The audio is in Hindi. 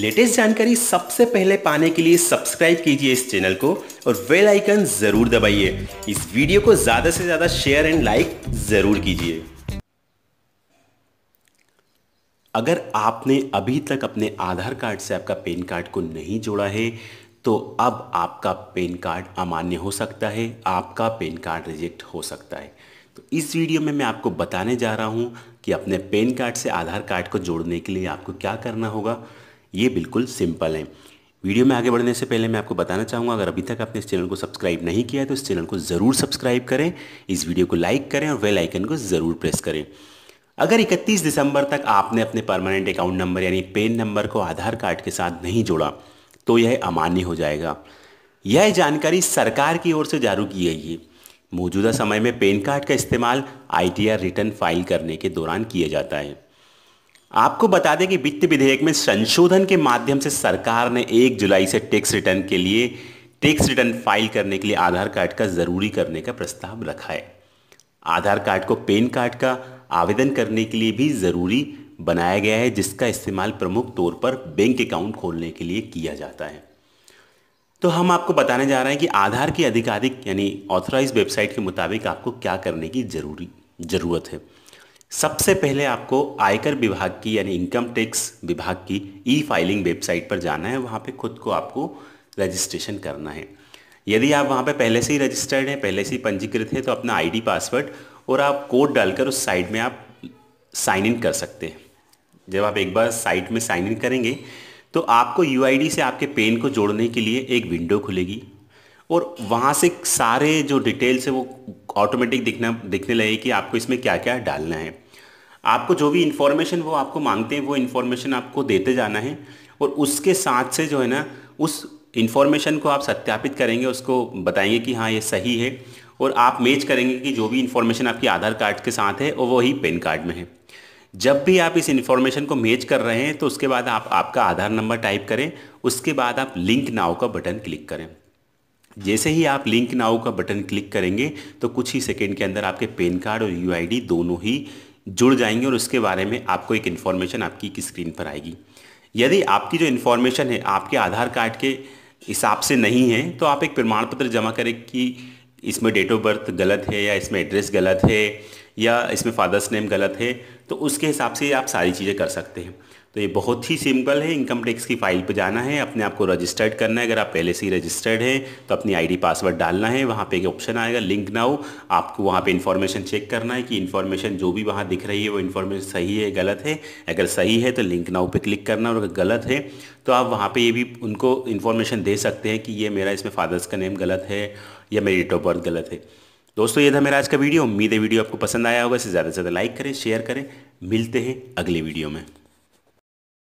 लेटेस्ट जानकारी सबसे पहले पाने के लिए सब्सक्राइब कीजिए इस चैनल को और वेल आइकन ज़रूर दबाइए इस वीडियो को ज़्यादा से ज़्यादा शेयर एंड लाइक ज़रूर कीजिए अगर आपने अभी तक अपने आधार कार्ड से आपका पैन कार्ड को नहीं जोड़ा है तो अब आपका पैन कार्ड अमान्य हो सकता है आपका पैन कार्ड रिजेक्ट हो सकता है तो इस वीडियो में मैं आपको बताने जा रहा हूँ कि अपने पैन कार्ड से आधार कार्ड को जोड़ने के लिए आपको क्या करना होगा ये बिल्कुल सिंपल हैं वीडियो में आगे बढ़ने से पहले मैं आपको बताना चाहूँगा अगर अभी तक आपने इस चैनल को सब्सक्राइब नहीं किया है तो इस चैनल को ज़रूर सब्सक्राइब करें इस वीडियो को लाइक करें और वेल आइकन को ज़रूर प्रेस करें अगर 31 दिसंबर तक आपने अपने परमानेंट अकाउंट नंबर यानी पेन नंबर को आधार कार्ड के साथ नहीं जोड़ा तो यह अमान्य हो जाएगा यह जानकारी सरकार की ओर से जारी की गई है मौजूदा समय में पेन कार्ड का इस्तेमाल आईटीआर रिटर्न फाइल करने के दौरान किया जाता है आपको बता दें कि वित्त विधेयक में संशोधन के माध्यम से सरकार ने 1 जुलाई से टैक्स रिटर्न के लिए टैक्स रिटर्न फाइल करने के लिए आधार कार्ड का ज़रूरी करने का प्रस्ताव रखा है आधार कार्ड को पेन कार्ड का आवेदन करने के लिए भी ज़रूरी बनाया गया है जिसका इस्तेमाल प्रमुख तौर पर बैंक अकाउंट खोलने के लिए किया जाता है तो हम आपको बताने जा रहे हैं कि आधार की आधिकारिक यानी ऑथराइज वेबसाइट के मुताबिक आपको क्या करने की जरूरी ज़रूरत है सबसे पहले आपको आयकर विभाग की यानी इनकम टैक्स विभाग की ई फाइलिंग वेबसाइट पर जाना है वहाँ पे खुद को आपको रजिस्ट्रेशन करना है यदि आप वहाँ पे पहले से ही रजिस्टर्ड हैं पहले से ही पंजीकृत हैं तो अपना आईडी पासवर्ड और आप कोड डालकर उस साइट में आप साइन इन कर सकते हैं जब आप एक बार साइट में साइन इन करेंगे तो आपको यू से आपके पेन को जोड़ने के लिए एक विंडो खुलेगी और वहाँ से सारे जो डिटेल्स है वो ऑटोमेटिक दिखना दिखने लगे कि आपको इसमें क्या क्या डालना है आपको जो भी इन्फॉर्मेशन वो आपको मांगते हैं वो इन्फॉर्मेशन आपको देते जाना है और उसके साथ से जो है ना उस इन्फॉर्मेशन को आप सत्यापित करेंगे उसको बताएंगे कि हाँ ये सही है और आप मैच करेंगे कि जो भी इन्फॉर्मेशन आपकी आधार कार्ड के साथ है और वही पेन कार्ड में है जब भी आप इस इन्फॉर्मेशन को मैच कर रहे हैं तो उसके बाद आप आपका आधार नंबर टाइप करें उसके बाद आप लिंक नाव का बटन क्लिक करें जैसे ही आप लिंक नाउ का बटन क्लिक करेंगे तो कुछ ही सेकेंड के अंदर आपके पेन कार्ड और यू दोनों ही जुड़ जाएंगे और उसके बारे में आपको एक इन्फॉर्मेशन आपकी स्क्रीन पर आएगी यदि आपकी जो इन्फॉर्मेशन है आपके आधार कार्ड के हिसाब से नहीं है तो आप एक प्रमाण पत्र जमा करें कि इसमें डेट ऑफ बर्थ गलत है या इसमें एड्रेस गलत है या इसमें फादर्स नेम गलत है तो उसके हिसाब से आप सारी चीज़ें कर सकते हैं तो ये बहुत ही सिंपल है इनकम टैक्स की फाइल पर जाना है अपने आप को रजिस्टर्ड करना है अगर आप पहले से ही रजिस्टर्ड हैं तो अपनी आईडी पासवर्ड डालना है वहाँ पे एक ऑप्शन आएगा लिंक नाउ आपको वहाँ पे इन्फॉर्मेशन चेक करना है कि इन्फॉर्मेशन जो भी वहाँ दिख रही है वो इन्फॉर्मेशन सही है गलत है अगर सही है तो लिंक नाउ पर क्लिक करना और अगर गलत है तो आप वहाँ पर ये भी उनको इन्फॉर्मेशन दे सकते हैं कि ये मेरा इसमें फादर्स का नेम गलत है या मेरी डेट ऑफ बर्थ गलत है दोस्तों ये था मेरा आज का वीडियो उम्मीद है वीडियो आपको पसंद आया होगा इसे ज़्यादा से ज़्यादा लाइक करें शेयर करें मिलते हैं अगले वीडियो में